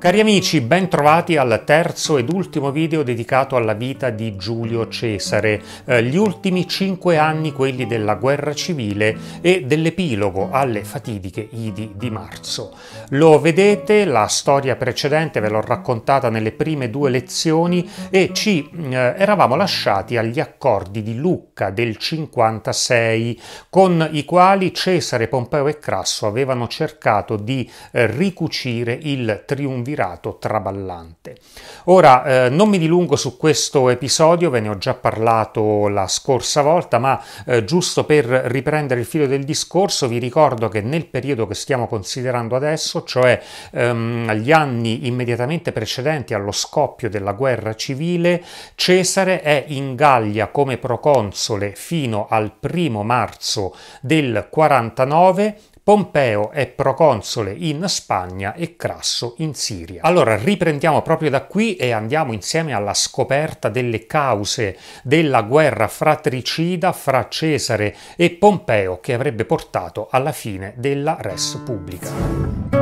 Cari amici, ben trovati al terzo ed ultimo video dedicato alla vita di Giulio Cesare, eh, gli ultimi cinque anni quelli della guerra civile e dell'epilogo alle fatidiche Idi di marzo. Lo vedete, la storia precedente ve l'ho raccontata nelle prime due lezioni e ci mm, eh, eravamo lasciati agli accordi di Lucca del 56 con i quali Cesare, Pompeo e Crasso avevano cercato di eh, ricucire il triunvirato virato traballante. Ora, eh, non mi dilungo su questo episodio, ve ne ho già parlato la scorsa volta, ma eh, giusto per riprendere il filo del discorso vi ricordo che nel periodo che stiamo considerando adesso, cioè ehm, gli anni immediatamente precedenti allo scoppio della guerra civile, Cesare è in Gallia come proconsole fino al primo marzo del 49 Pompeo è proconsole in Spagna e Crasso in Siria. Allora riprendiamo proprio da qui e andiamo insieme alla scoperta delle cause della guerra fratricida fra Cesare e Pompeo che avrebbe portato alla fine della res pubblica.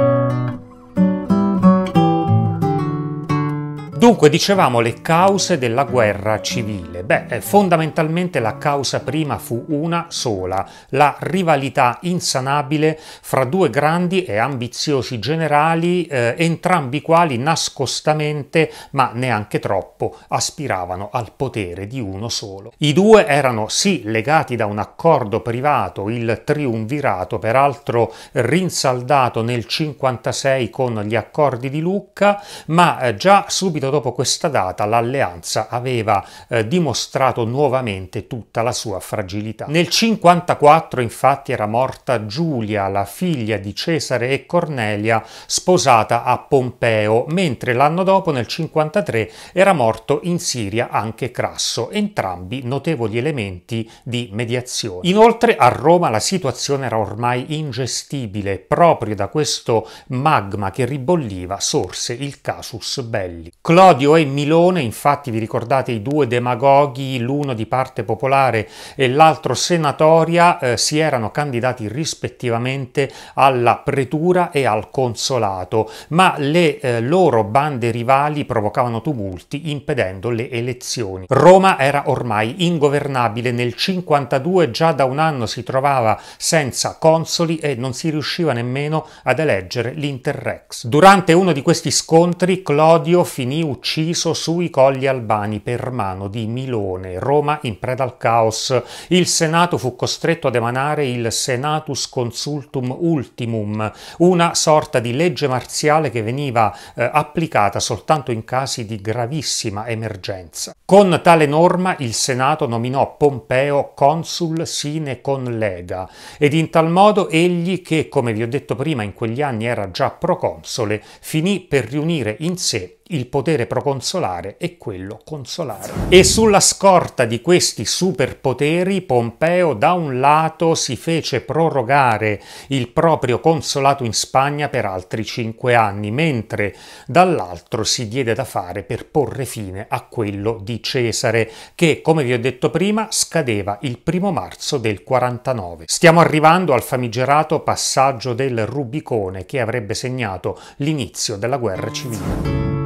Dunque, dicevamo le cause della guerra civile. Beh, eh, fondamentalmente la causa prima fu una sola, la rivalità insanabile fra due grandi e ambiziosi generali, eh, entrambi i quali nascostamente, ma neanche troppo, aspiravano al potere di uno solo. I due erano sì legati da un accordo privato, il triunvirato, peraltro rinsaldato nel 56 con gli accordi di Lucca, ma eh, già subito subito dopo questa data l'alleanza aveva eh, dimostrato nuovamente tutta la sua fragilità. Nel 54 infatti era morta Giulia, la figlia di Cesare e Cornelia, sposata a Pompeo, mentre l'anno dopo, nel 53, era morto in Siria anche Crasso, entrambi notevoli elementi di mediazione. Inoltre a Roma la situazione era ormai ingestibile, proprio da questo magma che ribolliva sorse il casus belli. Clor Clodio e Milone, infatti vi ricordate i due demagoghi, l'uno di parte popolare e l'altro senatoria, eh, si erano candidati rispettivamente alla pretura e al consolato, ma le eh, loro bande rivali provocavano tumulti impedendo le elezioni. Roma era ormai ingovernabile, nel 52 già da un anno si trovava senza consoli e non si riusciva nemmeno ad eleggere l'Interrex. Durante uno di questi scontri Clodio finì ucciso sui colli albani per mano di Milone, Roma in preda al caos. Il Senato fu costretto ad emanare il Senatus Consultum Ultimum, una sorta di legge marziale che veniva eh, applicata soltanto in casi di gravissima emergenza. Con tale norma il Senato nominò Pompeo consul sine con lega ed in tal modo egli, che come vi ho detto prima in quegli anni era già proconsole, finì per riunire in sé il potere potere proconsolare e quello consolare. E sulla scorta di questi superpoteri Pompeo da un lato si fece prorogare il proprio consolato in Spagna per altri cinque anni, mentre dall'altro si diede da fare per porre fine a quello di Cesare, che come vi ho detto prima scadeva il primo marzo del 49. Stiamo arrivando al famigerato passaggio del Rubicone che avrebbe segnato l'inizio della guerra civile.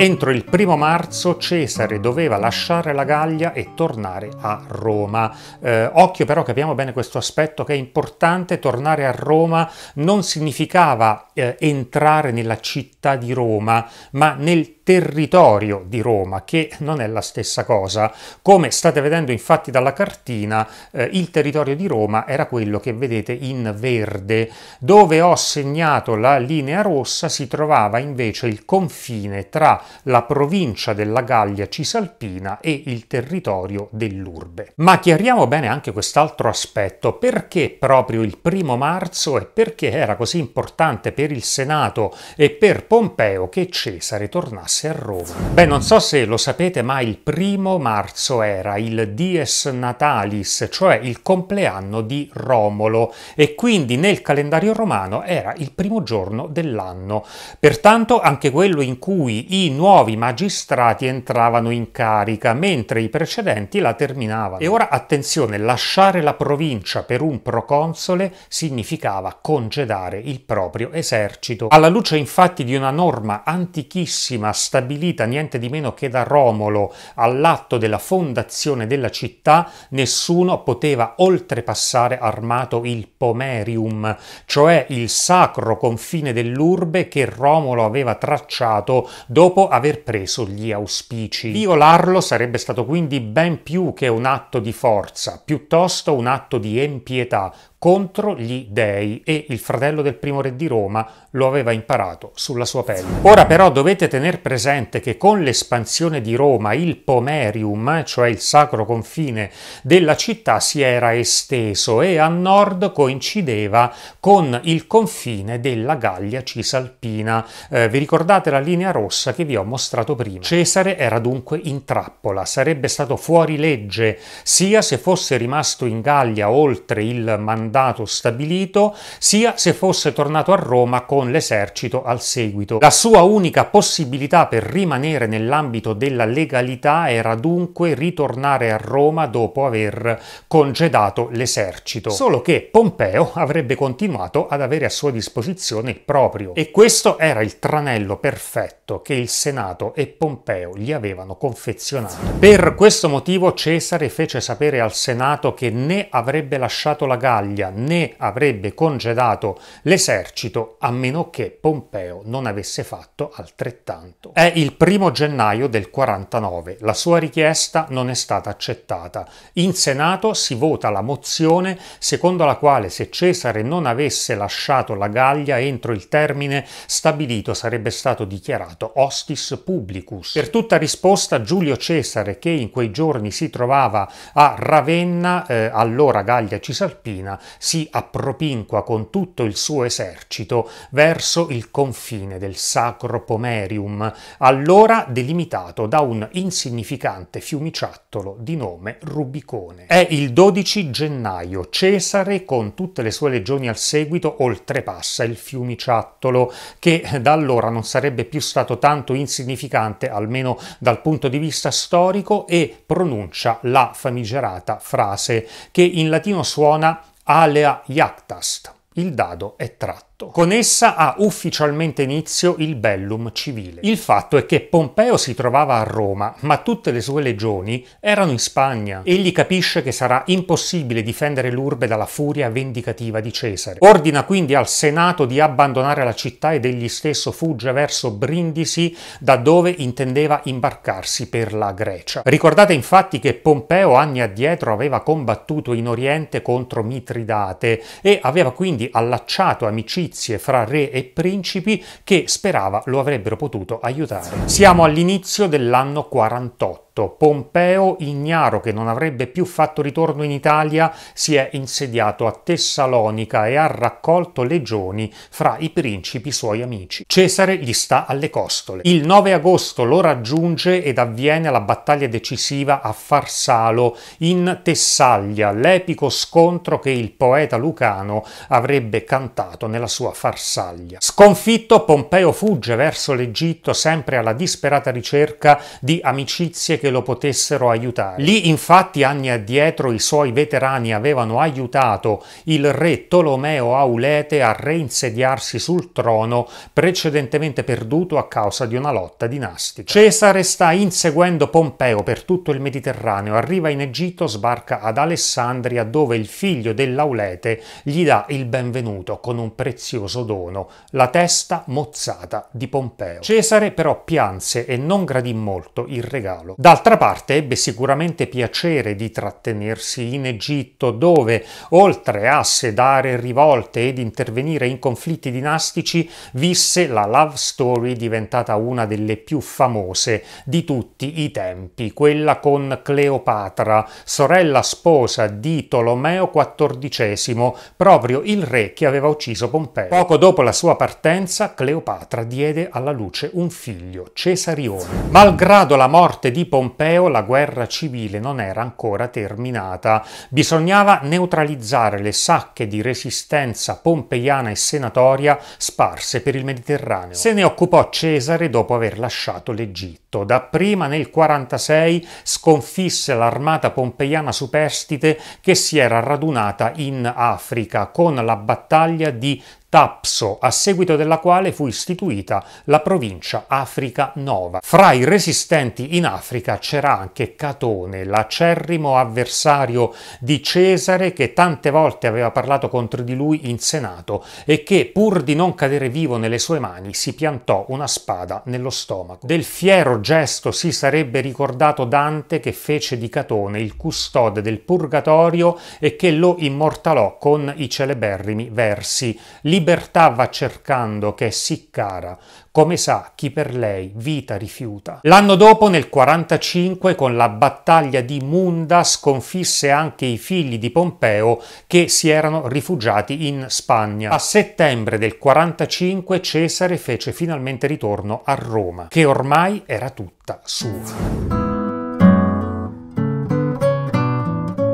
Entro il primo marzo Cesare doveva lasciare la Gallia e tornare a Roma. Eh, occhio però, capiamo bene questo aspetto che è importante, tornare a Roma non significava eh, entrare nella città di Roma, ma nel territorio di Roma, che non è la stessa cosa. Come state vedendo infatti dalla cartina, eh, il territorio di Roma era quello che vedete in verde. Dove ho segnato la linea rossa si trovava invece il confine tra la provincia della Gallia Cisalpina e il territorio dell'Urbe. Ma chiariamo bene anche quest'altro aspetto, perché proprio il primo marzo e perché era così importante per il Senato e per Pompeo che Cesare tornasse a Roma. Beh, non so se lo sapete, ma il primo marzo era il Dies Natalis, cioè il compleanno di Romolo, e quindi nel calendario romano era il primo giorno dell'anno. Pertanto anche quello in cui i nuovi magistrati entravano in carica, mentre i precedenti la terminavano. E ora attenzione, lasciare la provincia per un proconsole significava congedare il proprio esercito. Alla luce infatti di una norma antichissima stabilita niente di meno che da Romolo all'atto della fondazione della città, nessuno poteva oltrepassare armato il Pomerium, cioè il sacro confine dell'urbe che Romolo aveva tracciato dopo aver preso gli auspici. Violarlo sarebbe stato quindi ben più che un atto di forza, piuttosto un atto di empietà, contro gli dei e il fratello del primo re di Roma lo aveva imparato sulla sua pelle. Ora però dovete tenere presente che con l'espansione di Roma il pomerium, cioè il sacro confine della città, si era esteso e a nord coincideva con il confine della Gallia Cisalpina. Eh, vi ricordate la linea rossa che vi ho mostrato prima? Cesare era dunque in trappola, sarebbe stato fuori legge sia se fosse rimasto in Gallia oltre il mandato mandato stabilito, sia se fosse tornato a Roma con l'esercito al seguito. La sua unica possibilità per rimanere nell'ambito della legalità era dunque ritornare a Roma dopo aver congedato l'esercito. Solo che Pompeo avrebbe continuato ad avere a sua disposizione il proprio e questo era il tranello perfetto che il Senato e Pompeo gli avevano confezionato. Per questo motivo Cesare fece sapere al Senato che né avrebbe lasciato la Gallia Siviglia né avrebbe congedato l'esercito a meno che Pompeo non avesse fatto altrettanto. È il primo gennaio del 49, la sua richiesta non è stata accettata. In Senato si vota la mozione secondo la quale se Cesare non avesse lasciato la Gallia entro il termine stabilito sarebbe stato dichiarato hostis publicus. Per tutta risposta Giulio Cesare, che in quei giorni si trovava a Ravenna, eh, allora Gallia Cisalpina, si appropinqua con tutto il suo esercito verso il confine del Sacro Pomerium, allora delimitato da un insignificante fiumiciattolo di nome Rubicone. È il 12 gennaio, Cesare con tutte le sue legioni al seguito oltrepassa il fiumiciattolo, che da allora non sarebbe più stato tanto insignificante, almeno dal punto di vista storico, e pronuncia la famigerata frase che in latino suona alea jagdast. il dado è tratto. Con essa ha ufficialmente inizio il bellum civile. Il fatto è che Pompeo si trovava a Roma, ma tutte le sue legioni erano in Spagna. Egli capisce che sarà impossibile difendere l'urbe dalla furia vendicativa di Cesare. Ordina quindi al Senato di abbandonare la città ed egli stesso fugge verso Brindisi, da dove intendeva imbarcarsi per la Grecia. Ricordate infatti che Pompeo anni addietro aveva combattuto in Oriente contro Mitridate e aveva quindi allacciato amicizie fra re e principi che sperava lo avrebbero potuto aiutare. Siamo all'inizio dell'anno 48 fatto. Certo, Pompeo, ignaro che non avrebbe più fatto ritorno in Italia, si è insediato a Tessalonica e ha raccolto legioni fra i principi suoi amici. Cesare gli sta alle costole. Il 9 agosto lo raggiunge ed avviene la battaglia decisiva a Farsalo, in Tessaglia, l'epico scontro che il poeta lucano avrebbe cantato nella sua farsaglia. Sconfitto, Pompeo fugge verso l'Egitto sempre alla disperata ricerca di amicizie che che lo potessero aiutare. Lì infatti anni addietro i suoi veterani avevano aiutato il re Tolomeo Aulete a reinsediarsi sul trono precedentemente perduto a causa di una lotta dinastica. Cesare sta inseguendo Pompeo per tutto il Mediterraneo, arriva in Egitto, sbarca ad Alessandria dove il figlio dell'Aulete gli dà il benvenuto con un prezioso dono, la testa mozzata di Pompeo. Cesare però pianse e non gradì molto il regalo. D'altra parte ebbe sicuramente piacere di trattenersi in Egitto dove, oltre a sedare rivolte ed intervenire in conflitti dinastici, visse la love story diventata una delle più famose di tutti i tempi, quella con Cleopatra, sorella sposa di Tolomeo XIV, proprio il re che aveva ucciso Pompeo. Poco dopo la sua partenza, Cleopatra diede alla luce un figlio, Cesarione. Malgrado la morte di Pompeo, Pompeo la guerra civile non era ancora terminata. Bisognava neutralizzare le sacche di resistenza pompeiana e senatoria sparse per il Mediterraneo. Se ne occupò Cesare dopo aver lasciato l'Egitto. Dapprima nel 46 sconfisse l'armata pompeiana superstite che si era radunata in Africa con la battaglia di Tapso, a seguito della quale fu istituita la provincia Africa Nova. Fra i resistenti in Africa c'era anche Catone, l'acerrimo avversario di Cesare che tante volte aveva parlato contro di lui in Senato e che, pur di non cadere vivo nelle sue mani, si piantò una spada nello stomaco. Del fiero gesto si sarebbe ricordato Dante che fece di Catone il custode del purgatorio e che lo immortalò con i celeberrimi versi libertà va cercando che è sì cara, come sa chi per lei vita rifiuta. L'anno dopo, nel 45, con la battaglia di Munda sconfisse anche i figli di Pompeo che si erano rifugiati in Spagna. A settembre del 45 Cesare fece finalmente ritorno a Roma, che ormai era tutta sua.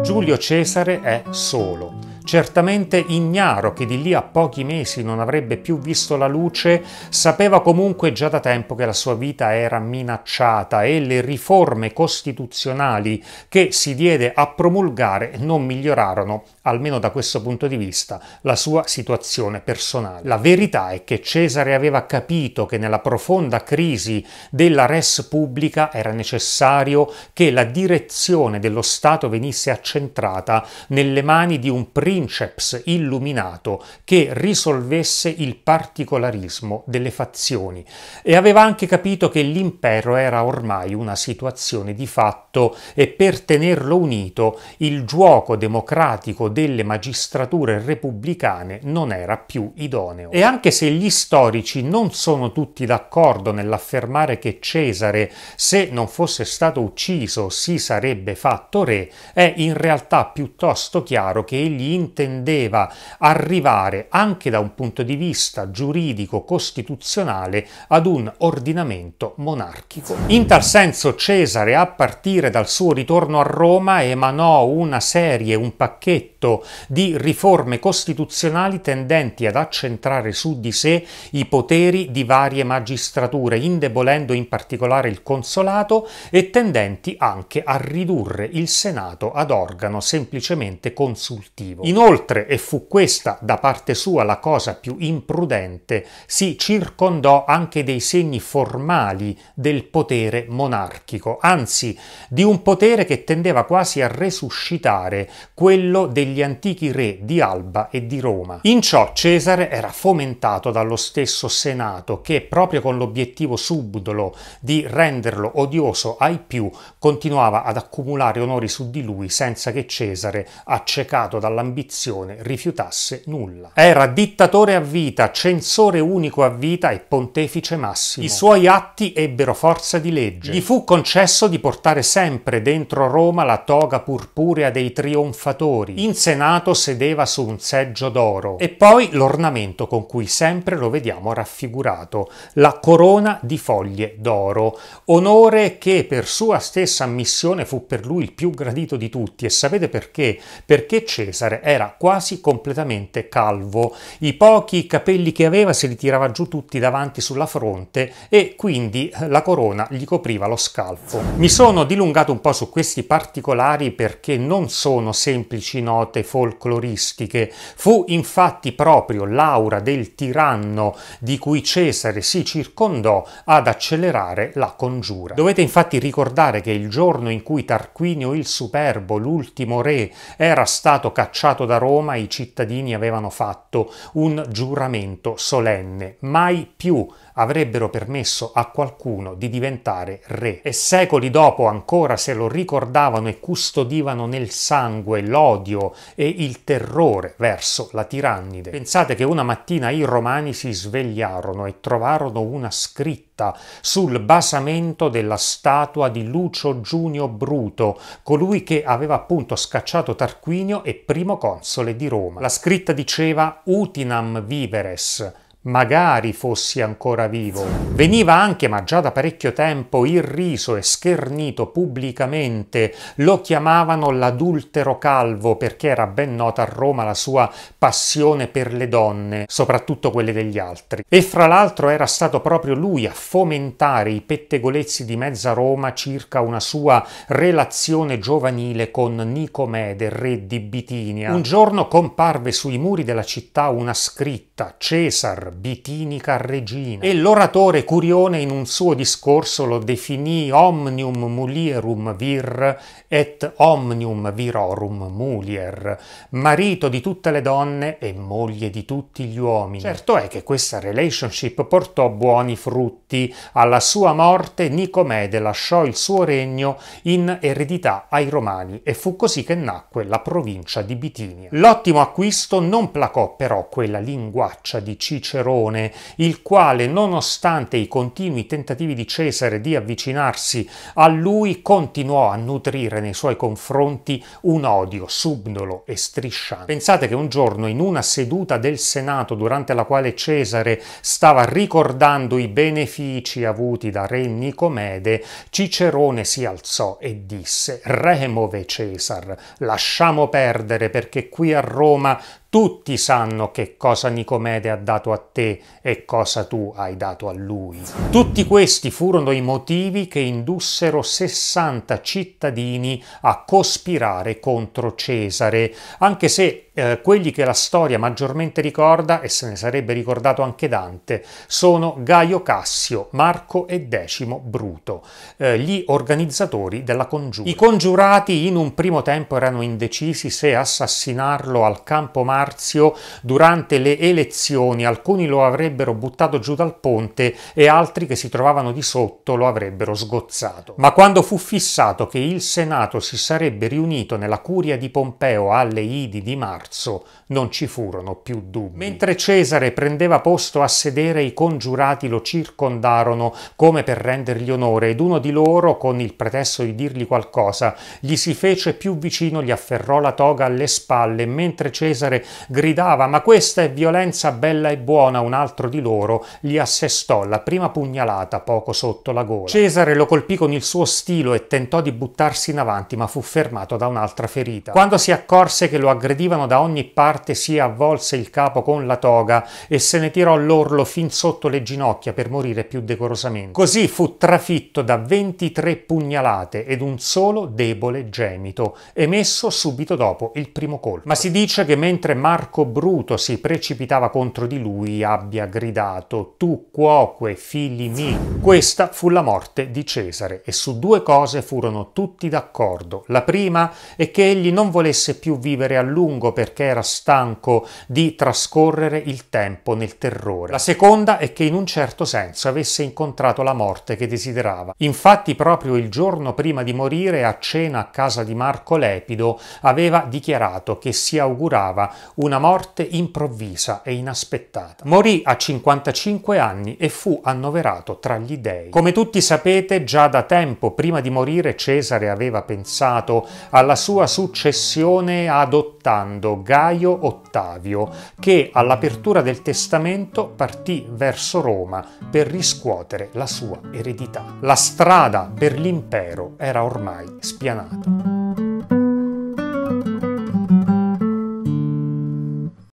Giulio Cesare è solo certamente ignaro che di lì a pochi mesi non avrebbe più visto la luce, sapeva comunque già da tempo che la sua vita era minacciata e le riforme costituzionali che si diede a promulgare non migliorarono, almeno da questo punto di vista, la sua situazione personale. La verità è che Cesare aveva capito che nella profonda crisi della res pubblica era necessario che la direzione dello Stato venisse accentrata nelle mani di un primo princeps illuminato che risolvesse il particolarismo delle fazioni e aveva anche capito che l'impero era ormai una situazione di fatto e per tenerlo unito il gioco democratico delle magistrature repubblicane non era più idoneo. E anche se gli storici non sono tutti d'accordo nell'affermare che Cesare, se non fosse stato ucciso, si sarebbe fatto re, è in realtà piuttosto chiaro che gli intendeva arrivare anche da un punto di vista giuridico costituzionale ad un ordinamento monarchico. In tal senso Cesare a partire dal suo ritorno a Roma emanò una serie, un pacchetto di riforme costituzionali tendenti ad accentrare su di sé i poteri di varie magistrature, indebolendo in particolare il consolato e tendenti anche a ridurre il Senato ad organo semplicemente consultivo. In Inoltre, e fu questa da parte sua la cosa più imprudente, si circondò anche dei segni formali del potere monarchico, anzi di un potere che tendeva quasi a resuscitare quello degli antichi re di Alba e di Roma. In ciò Cesare era fomentato dallo stesso Senato che, proprio con l'obiettivo subdolo di renderlo odioso ai più, continuava ad accumulare onori su di lui senza che Cesare, accecato dall'ambizione condizione rifiutasse nulla. Era dittatore a vita, censore unico a vita e pontefice massimo. I suoi atti ebbero forza di legge. Gli fu concesso di portare sempre dentro Roma la toga purpurea dei trionfatori. In Senato sedeva su un seggio d'oro e poi l'ornamento con cui sempre lo vediamo raffigurato, la corona di foglie d'oro, onore che per sua stessa missione fu per lui il più gradito di tutti e sapete perché? Perché Cesare è era quasi completamente calvo. I pochi capelli che aveva se li tirava giù tutti davanti sulla fronte e quindi eh, la corona gli copriva lo scalfo. Mi sono dilungato un po' su questi particolari perché non sono semplici note folcloristiche. Fu infatti proprio l'aura del tiranno di cui Cesare si circondò ad accelerare la congiura. Dovete infatti ricordare che il giorno in cui Tarquinio il Superbo, l'ultimo re, era stato cacciato passato da Roma i cittadini avevano fatto un giuramento solenne, mai più avrebbero permesso a qualcuno di diventare re. E secoli dopo ancora se lo ricordavano e custodivano nel sangue l'odio e il terrore verso la tirannide. Pensate che una mattina i romani si svegliarono e trovarono una scritta sul basamento della statua di Lucio Giunio Bruto, colui che aveva appunto scacciato Tarquinio e primo console di Roma. La scritta diceva Utinam viveres, magari fossi ancora vivo. Veniva anche, ma già da parecchio tempo, irriso e schernito pubblicamente. Lo chiamavano l'adultero calvo perché era ben nota a Roma la sua passione per le donne, soprattutto quelle degli altri. E fra l'altro era stato proprio lui a fomentare i pettegolezzi di mezza Roma circa una sua relazione giovanile con Nicomede, re di Bitinia. Un giorno comparve sui muri della città una scritta Cesar Bitinica Regina e l'oratore Curione in un suo discorso lo definì omnium mulierum vir et omnium virorum mulier, marito di tutte le donne e moglie di tutti gli uomini. Certo è che questa relationship portò buoni frutti. Alla sua morte Nicomede lasciò il suo regno in eredità ai Romani e fu così che nacque la provincia di Bitinia. L'ottimo acquisto non placò però quella linguaccia di Cicero Cicerone, il quale, nonostante i continui tentativi di Cesare di avvicinarsi a lui, continuò a nutrire nei suoi confronti un odio subdolo e strisciante. Pensate che un giorno, in una seduta del Senato, durante la quale Cesare stava ricordando i benefici avuti da re Nicomede, Cicerone si alzò e disse: Remove Cesar, lasciamo perdere perché qui a Roma tutti sanno che cosa Nicomede ha dato a te e cosa tu hai dato a lui. Tutti questi furono i motivi che indussero 60 cittadini a cospirare contro Cesare, anche se eh, quelli che la storia maggiormente ricorda, e se ne sarebbe ricordato anche Dante, sono Gaio Cassio, Marco e Decimo Bruto, eh, gli organizzatori della congiura. I congiurati in un primo tempo erano indecisi se assassinarlo al campo Marte Marzio durante le elezioni, alcuni lo avrebbero buttato giù dal ponte e altri che si trovavano di sotto lo avrebbero sgozzato. Ma quando fu fissato che il Senato si sarebbe riunito nella curia di Pompeo alle Idi di marzo, non ci furono più dubbi. Mentre Cesare prendeva posto a sedere, i congiurati lo circondarono come per rendergli onore ed uno di loro, con il pretesto di dirgli qualcosa, gli si fece più vicino, gli afferrò la toga alle spalle, mentre Cesare Gridava ma questa è violenza bella e buona, un altro di loro gli assestò la prima pugnalata poco sotto la gola. Cesare lo colpì con il suo stilo e tentò di buttarsi in avanti ma fu fermato da un'altra ferita. Quando si accorse che lo aggredivano da ogni parte si avvolse il capo con la toga e se ne tirò l'orlo fin sotto le ginocchia per morire più decorosamente. Così fu trafitto da 23 pugnalate ed un solo debole gemito, emesso subito dopo il primo colpo. Ma si dice che mentre mentre Marco Bruto si precipitava contro di lui, abbia gridato «Tu cuoque, figli mi!». Questa fu la morte di Cesare e su due cose furono tutti d'accordo. La prima è che egli non volesse più vivere a lungo perché era stanco di trascorrere il tempo nel terrore. La seconda è che in un certo senso avesse incontrato la morte che desiderava. Infatti proprio il giorno prima di morire a cena a casa di Marco Lepido aveva dichiarato che si augurava una morte improvvisa e inaspettata. Morì a 55 anni e fu annoverato tra gli dei. Come tutti sapete, già da tempo prima di morire Cesare aveva pensato alla sua successione adottando Gaio Ottavio, che all'apertura del testamento partì verso Roma per riscuotere la sua eredità. La strada per l'impero era ormai spianata.